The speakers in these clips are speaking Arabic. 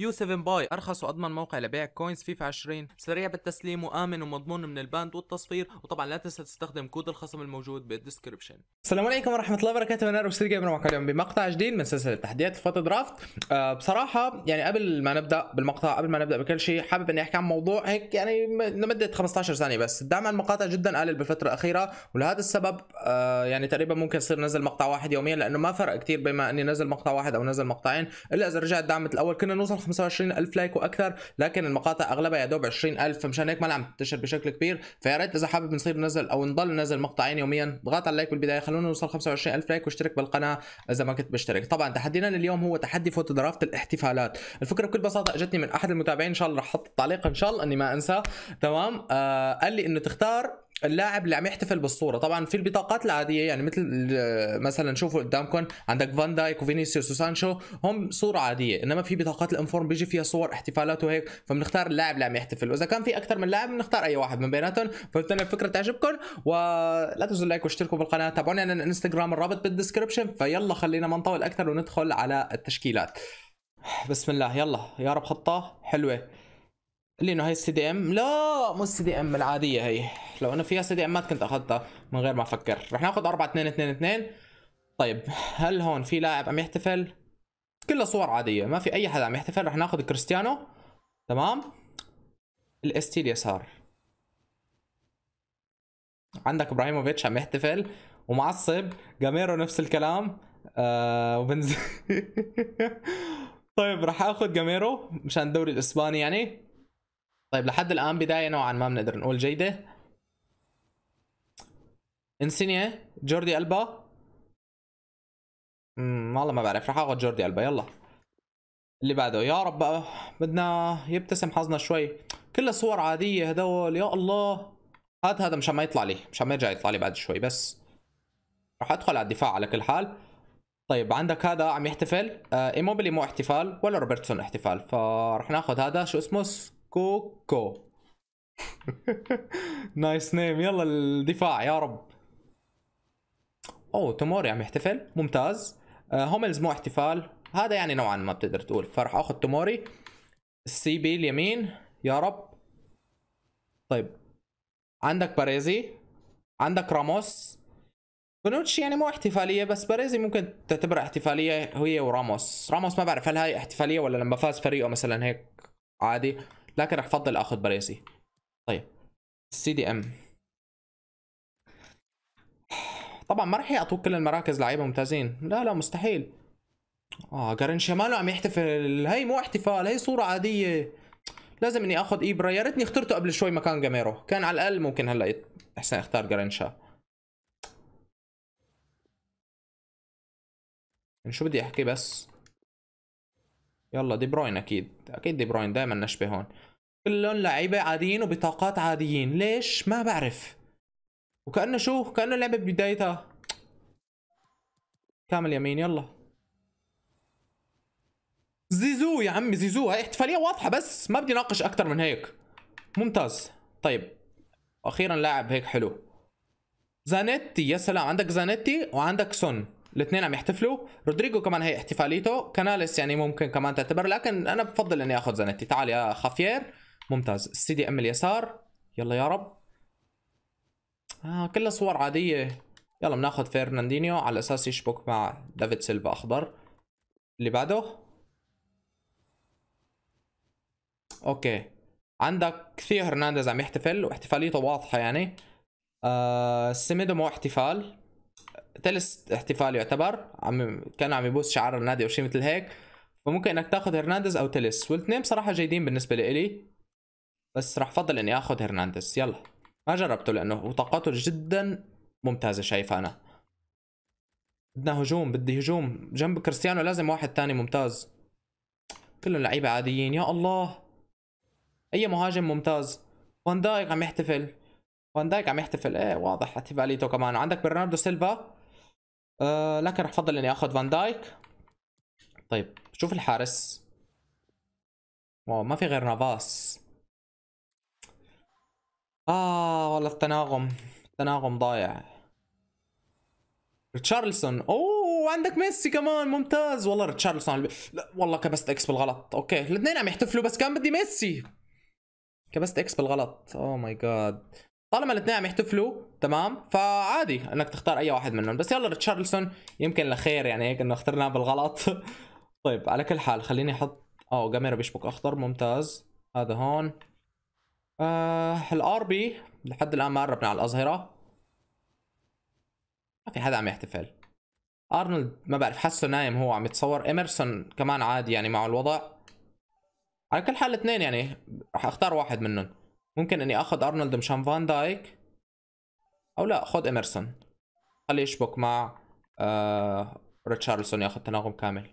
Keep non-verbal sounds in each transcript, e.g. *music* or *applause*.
يو 7 باي ارخص واضمن موقع لبيع كوينز فيفا 20 سريع بالتسليم وامن ومضمون من الباند والتصفير وطبعا لا تنسى تستخدم كود الخصم الموجود بالديسكربشن السلام عليكم ورحمه الله وبركاته انا روسير جيمر معكم اليوم بمقطع جديد من سلسله تحديات فترة درافت أه بصراحه يعني قبل ما نبدا بالمقطع قبل ما نبدا بكل شيء حابب اني احكي عن موضوع هيك يعني لمده 15 ثانيه بس الدعم على المقاطع جدا قلل بالفتره الاخيره ولهذا السبب أه يعني تقريبا ممكن يصير نزل مقطع واحد يوميا لانه ما فرق كثير بما اني نزل مقطع واحد او نزل مقطعين الا اذا رجع الدعم الاول كنا نوصل 25000 لايك واكثر لكن المقاطع اغلبها يا دوب 20000 فمشان هيك ما عم تنتشر بشكل كبير فيا ريت اذا حابب نصير ننزل او نضل ننزل مقطعين يوميا اضغط على اللايك بالبدايه خلونا نوصل 25000 لايك واشترك بالقناه اذا ما كنت مشترك طبعا تحدينا لليوم هو تحدي فوتو درافت الاحتفالات الفكره بكل بساطه اجتني من احد المتابعين ان شاء الله رح احط التعليق ان شاء الله اني ما انسى تمام آه قال لي انه تختار اللاعب اللي عم يحتفل بالصوره طبعا في البطاقات العاديه يعني مثل مثلا شوفوا قدامكم عندك فان دايك وفينيسيوس وسانشو هم صوره عاديه انما في بطاقات الانفورم بيجي فيها صور احتفالات وهيك فبنختار اللاعب اللي عم يحتفل واذا كان في اكثر من لاعب بنختار اي واحد من بيناتهم فبتمنى الفكره تعجبكم ولا تنسوا اللايك واشتركوا بالقناه تابعوني على الانستغرام الرابط بالدسكربشن فيلا خلينا ما نطول اكثر وندخل على التشكيلات بسم الله يلا يا رب خطه حلوه انه هي السي دي ام لا مو السي دي ام العاديه هي لو انه فيها سي دي امات كنت اخذتها من غير ما افكر رح ناخذ 4 2 2 2 طيب هل هون في لاعب عم يحتفل كلها صور عاديه ما في اي حدا عم يحتفل رح ناخذ كريستيانو تمام الاس تي اليسار عندك ابراهيموفيتش عم يحتفل ومعصب جاميرو نفس الكلام آه وبنزل *laughs* طيب رح اخذ جاميرو مشان الدوري الاسباني يعني طيب لحد الان بدايه نوعا ما بنقدر نقول جيده انسينيا جوردي البا امم والله ما بعرف راح اخذ جوردي البا يلا اللي بعده يا رب بقى بدنا يبتسم حظنا شوي كلها صور عاديه هدول يا الله هذا هذا مشان ما يطلع لي مشان ما يرجع يطلع لي بعد شوي بس راح ادخل على الدفاع على كل حال طيب عندك هذا عم يحتفل آه ايموبيلي مو احتفال ولا روبرتسون احتفال فرح ناخذ هذا شو اسمه كوكو نايس *laughs* نيم يلا الدفاع يا رب اوه توموري عم يحتفل ممتاز آه هوملز مو احتفال هذا يعني نوعا ما بتقدر تقول فراح اخذ توموري السي بي اليمين يا رب طيب عندك باريزي عندك راموس بنوتشي يعني مو احتفاليه بس باريزي ممكن تعتبرها احتفاليه هي وراموس راموس ما بعرف هل هاي احتفاليه ولا لما فاز فريقه مثلا هيك عادي لكن راح افضل اخذ بريسي طيب السي دي ام طبعا ما راح يعطوك كل المراكز لعيبه ممتازين لا لا مستحيل اه جارنشا ماله عم يحتفل هي مو احتفال هي صوره عاديه لازم اني اخذ ايبرا يا ريتني اخترته قبل شوي مكان جاميرو كان على الاقل ممكن هلا احسن اختار جارينشا شو بدي احكي بس يلا دي بروين اكيد اكيد دي بروين دايما نشبه هون كلهم لعيبه عاديين وبطاقات عاديين ليش ما بعرف وكانه شو كانه لعبه بدايتها كامل يمين يلا زيزو يا عمي زيزو هاي احتفاليه واضحه بس ما بدي ناقش اكثر من هيك ممتاز طيب اخيرا لاعب هيك حلو زانيتي يا سلام عندك زانيتي وعندك سون الاثنين عم يحتفلوا رودريجو كمان هي احتفاليته كاناليس يعني ممكن كمان تعتبر لكن انا بفضل اني اخذ زانيتي تعال يا خافير ممتاز السي دي ام اليسار يلا يا رب آه كلها صور عاديه يلا بناخذ فيرناندينيو على اساس يشبك مع دافيد سيلفا اخضر اللي بعده اوكي عندك ثيو هرنانديز عم يحتفل واحتفاليته واضحه يعني آه سيميدو مو احتفال ثالث احتفال يعتبر عم كانوا عم يبوس شعار النادي او شيء مثل هيك فممكن انك تاخذ هرنانديز او تلس والاثنين بصراحه جيدين بالنسبه لإلي بس راح افضل اني اخذ هرنانديز يلا ما جربته لانه طاقته جدا ممتازه شايفها انا بدنا هجوم بدي هجوم جنب كريستيانو لازم واحد ثاني ممتاز كلهم لعيبه عاديين يا الله اي مهاجم ممتاز فان دايك عم يحتفل فان دايك عم يحتفل ايه واضح احتفاليته كمان عندك برناردو سيلفا أه لكن راح افضل اني اخذ فان دايك طيب شوف الحارس واو ما في غير نافاس اه والله التناغم التناغم ضايع ريتشارلسون اوه عندك ميسي كمان ممتاز والله ريتشارلسون لا والله كبست اكس بالغلط اوكي الاثنين عم يحتفلوا بس كان بدي ميسي كبست اكس بالغلط اوه ماي جاد طالما الاثنين عم يحتفلوا تمام فعادي انك تختار اي واحد منهم بس يلا ريتشارلسون يمكن لخير يعني هيك انه اخترناه بالغلط *laughs* طيب على كل حال خليني احط اه جاميرا بيشبك اخضر ممتاز هذا هون آه الار بي لحد الان ما قربنا على الاظهره ما في حدا عم يحتفل ارنولد ما بعرف حسه نايم هو عم يتصور ايمرسون كمان عادي يعني معه الوضع على كل حال الاثنين يعني راح اختار واحد منهم ممكن اني اخذ ارنولد مشان فان دايك او لا خذ اميرسون خليه يشبك مع آه ريتشارلسون ياخذ تناغم كامل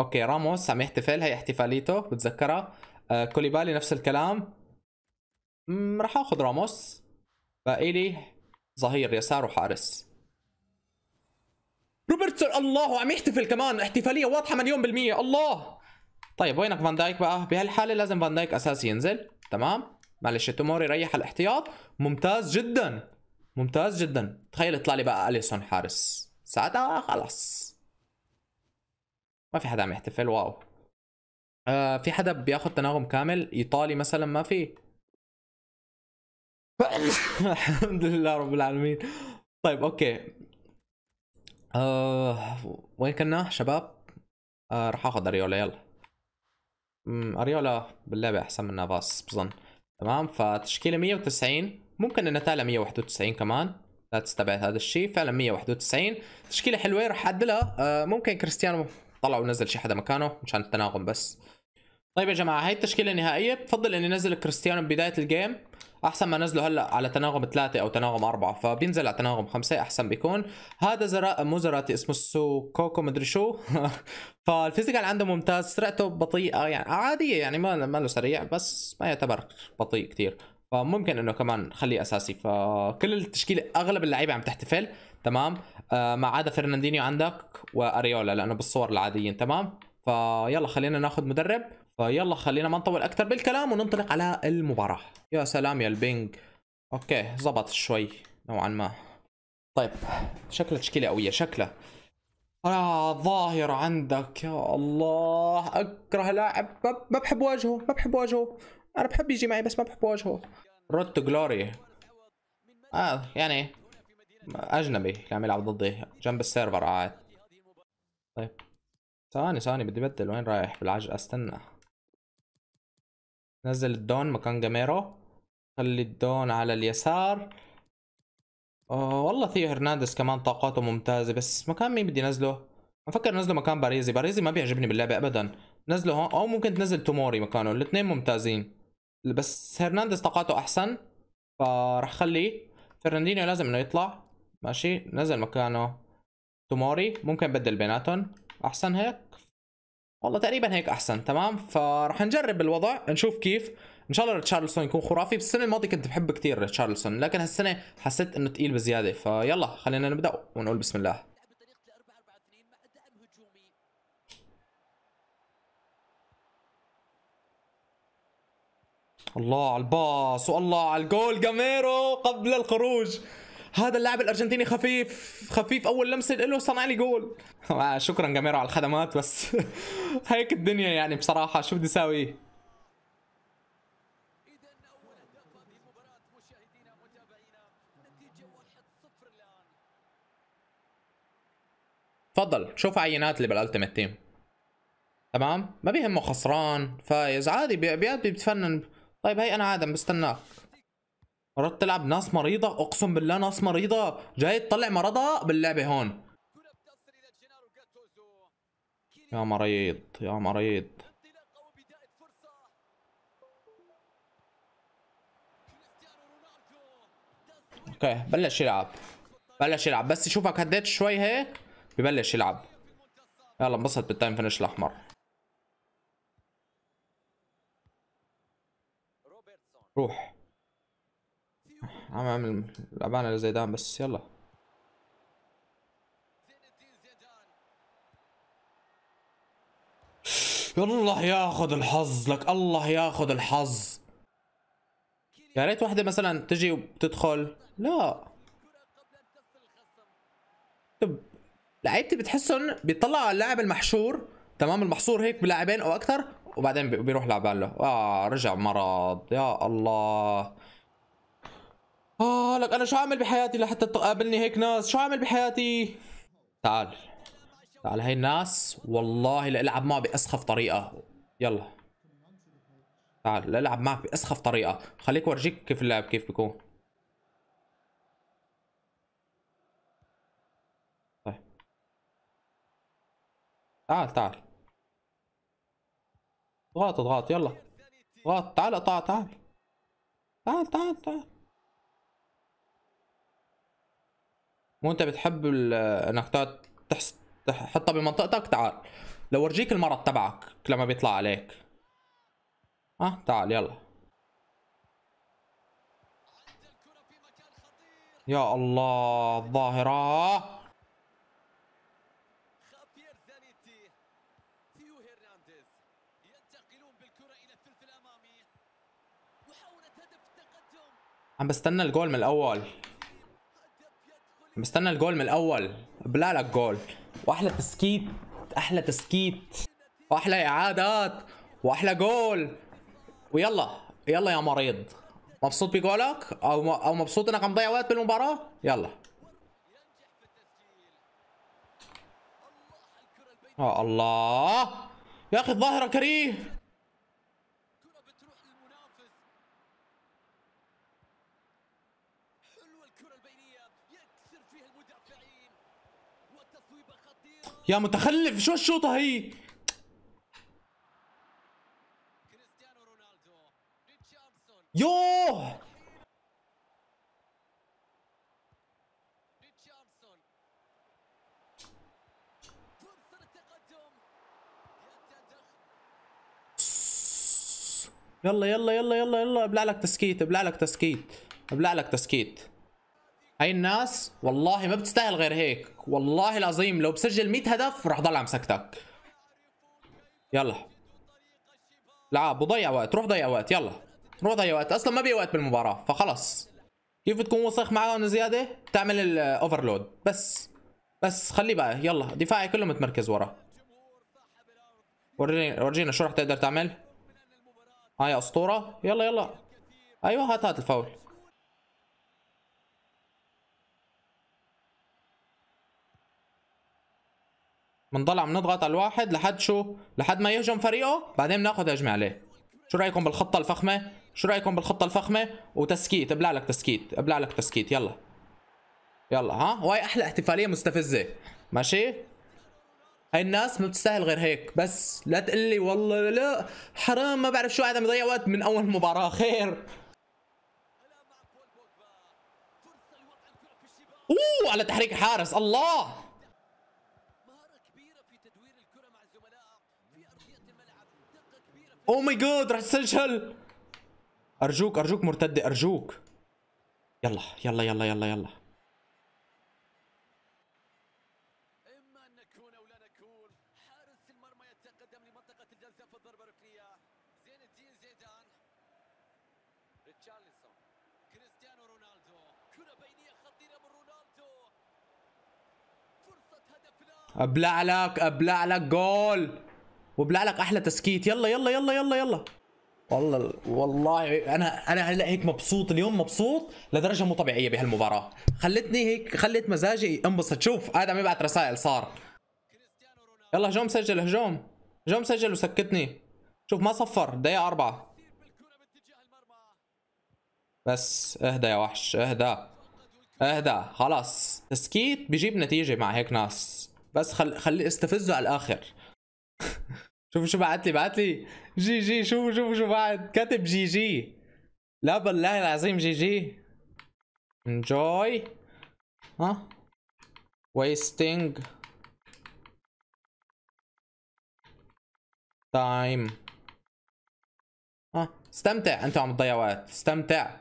اوكي راموس عم يحتفل هي احتفاليته بتذكرها آه كوليبالي نفس الكلام راح اخذ راموس باقي لي ظهير يسار وحارس روبرتسون الله عم يحتفل كمان احتفاليه واضحه مليون بالميه الله طيب وينك فان دايك بقى بهالحاله لازم فان دايك اساسي ينزل تمام معلش توموري ريح الاحتياط ممتاز جدا ممتاز جدا تخيل يطلع لي بقى اليسون حارس ساعتها خلص ما في حدا عم يحتفل واو آه في حدا بياخذ تناغم كامل ايطالي مثلا ما في *laughs* الحمد لله رب العالمين طيب اوكي آه وين كنا شباب آه رح اخذ اريولا يلا اريولا باللعبه احسن من نافاس بظن تمام فتشكيله 190 ممكن النتاله 191 كمان لا تستبعد هذا الشيء فعلا 191 تشكيله حلوه راح اعدلها آه، ممكن كريستيانو طلع ونزل شي حدا مكانه مشان التناغم بس طيب يا جماعه هاي التشكيله النهائيه بفضل اني انزل كريستيانو ببدايه الجيم احسن ما نزله هلا على تناغم ثلاثه او تناغم اربعه فبينزل على تناغم خمسه احسن بيكون هذا زراء مو زراتي اسمه سو كوكو مدري شو *laughs* فالفيزيكال عنده ممتاز سرعته بطيئه يعني عاديه يعني ما ما له سريع بس ما يعتبر بطيء كثير فممكن انه كمان خليه اساسي فكل التشكيله اغلب اللعيبه عم تحتفل تمام آه، ما عدا فرناندينيو عندك واريولا لانه بالصور العاديين تمام فيلا خلينا ناخذ مدرب فيلا خلينا ما نطول اكثر بالكلام وننطلق على المباراه يا سلام يا البينج اوكي زبط شوي نوعا ما طيب شكله تشكيله قويه شكله آه ظاهر عندك يا الله اكره لاعب ما بحب واجهه ما بحب واجهه انا بحب يجي معي بس ما بحب واجهه رود جلوري اه يعني اجنبي اللي عم يلعب ضدي جنب السيرفر قاعد طيب ثواني ثواني بدي بدل وين رايح بالعجل استنى نزل الدون مكان جاميرو خلي الدون على اليسار أه والله ثيو هرنانديز كمان طاقاته ممتازة بس مكان مين بدي نزله أفكر نزله مكان باريزي باريزي ما بيعجبني باللعبة أبدا نزله هون أو ممكن تنزل توموري مكانه الاثنين ممتازين بس هرنانديز طاقاته أحسن فراح خليه فرناندينيو لازم إنه يطلع ماشي نزل مكانه توموري ممكن بدل بيناتهم أحسن هيك والله تقريبا هيك احسن تمام فرح نجرب الوضع نشوف كيف ان شاء الله ريتشارلسون يكون خرافي بالسنه الماضيه كنت بحب كثير ريتشارلسون لكن هالسنه حسيت انه ثقيل بزياده فيلا خلينا نبدا ونقول بسم الله الله على الباص والله على الجول جاميرو قبل الخروج هذا اللاعب الارجنتيني خفيف خفيف اول لمسه له صنع لي جول *laughs* آه، شكرا جميرو على الخدمات بس *laughs* هيك الدنيا يعني بصراحه شو بدي اسوي تفضل شوف عينات اللي بالالتيميت تيم تمام ما بيهمه خسران فايز عادي بيتفنن طيب هي انا عادم بستناك قررت تلعب ناس مريضة اقسم بالله ناس مريضة جاي تطلع مرضها باللعبة هون يا مريض يا مريض اوكي بلش يلعب بلش يلعب بس يشوفك هديت شوي هيك ببلش يلعب يلا انبسط بالتايم فينش الاحمر روح عم اعمل لعبانة لزيدان بس يلا الله ياخذ الحظ لك الله ياخذ الحظ يا ريت وحده مثلا تجي وبتدخل لا طب لعيبتي بتحسهم بيطلعوا على اللاعب المحشور تمام المحصور هيك بلاعبين او اكثر وبعدين بيروح لعبان له اه رجع مرض يا الله اه لك انا شو اعمل بحياتي لحتى تقابلني هيك ناس شو اعمل بحياتي تعال تعال هاي الناس والله لألعب معه بأسخف طريقة يلا تعال لألعب معك بأسخف طريقة خليك ورجيك كيف اللعب كيف بيكون طيب تعال تعال اضغط اضغط يلا اضغط تعال اقطع تعال تعال تعال تعال وانت بتحب انك تحس... تحطها بمنطقتك طيب تعال لو ورجيك المرض تبعك لما بيطلع عليك اه تعال يلا يا الله الظاهرة عم بستنى الجول من الاول مستنى الجول من الاول بلا لك جول واحلى تسكيت احلى تسكيت واحلى اعادات واحلى جول ويلا يلا يا مريض مبسوط بجولك او او مبسوط انك عم تضيع وقت بالمباراه يلا يا الله يا اخي الظاهره كريه يا متخلف شو الشوطه هي يوه يلا يلا يلا يلا يلا ابلع لك تسكيت ابلع لك تسكيت ابلع لك تسكيت هاي الناس والله ما بتستاهل غير هيك والله العظيم لو بسجل 100 هدف رح ضل عم سكتك يلا لعب بضيع وقت روح ضيع وقت يلا روح ضيع وقت اصلا ما بي وقت بالمباراه فخلص كيف بتكون وسخ معهم زياده تعمل الاوفرلود بس بس خليه بقى يلا دفاعي كله متمركز ورا وريني ورجينا شو رح تقدر تعمل هاي اسطوره يلا يلا ايوه هات هات الفاول بنضل عم نضغط على الواحد لحد شو لحد ما يهجم فريقه بعدين بناخذ هجمه عليه شو رايكم بالخطه الفخمه شو رايكم بالخطه الفخمه وتسكيت ابلع لك تسكيت ابلع لك تسكيت يلا يلا ها وهي احلى احتفاليه مستفزه ماشي هاي الناس ما بتستاهل غير هيك بس لا تقول لي والله لا حرام ما بعرف شو قاعد عم يضيع وقت من اول مباراه خير اوه على تحريك حارس الله او ماي جاد رح تسجل ارجوك ارجوك مرتده ارجوك يلا يلا يلا يلا يلا اما ان نكون او لا نكون حارس المرمى يتقدم لمنطقه الجزاء في الضربه الركنيه زين الدين زيدان ريتشارلسون كريستيانو رونالدو كره بينيه خطيره من رونالدو فرصه هدف ابلع لك ابلع لك جول وبلعلك احلى تسكيت يلا يلا يلا يلا يلا والله والله انا انا هلا هيك مبسوط اليوم مبسوط لدرجه مو طبيعيه بهالمباراه خلتني هيك خلت مزاجي انبسط شوف ادم يبعث رسائل صار يلا هجوم سجل هجوم هجوم سجل وسكتني شوف ما صفر دقيقه اربعه بس اهدى يا وحش اهدى اهدى خلاص تسكيت بجيب نتيجه مع هيك ناس بس خل خلي استفزه على الاخر *laughs* شوفوا شو بعت لي بعت لي جي جي شوفوا شوفوا شو بعت كاتب جي جي لا بالله العظيم جي جي enjoy ها wasting time ها استمتع انت عم تضيع وقت استمتع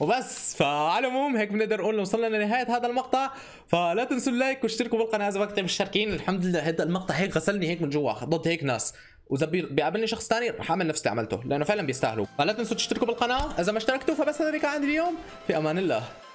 وبس فعلى العموم هيك بنقدر نقول وصلنا لنهايه هذا المقطع فلا تنسوا اللايك واشتركوا بالقناه اذا بدكم مشتركين الحمد لله هذا المقطع هيك غسلني هيك من جوا ضد هيك ناس واذا بيقابلني شخص ثاني رح اعمل نفس اللي عملته لانه فعلا بيستاهلوا فلا تنسوا تشتركوا بالقناه اذا ما اشتركتوا فبس هذا كان عندي اليوم في امان الله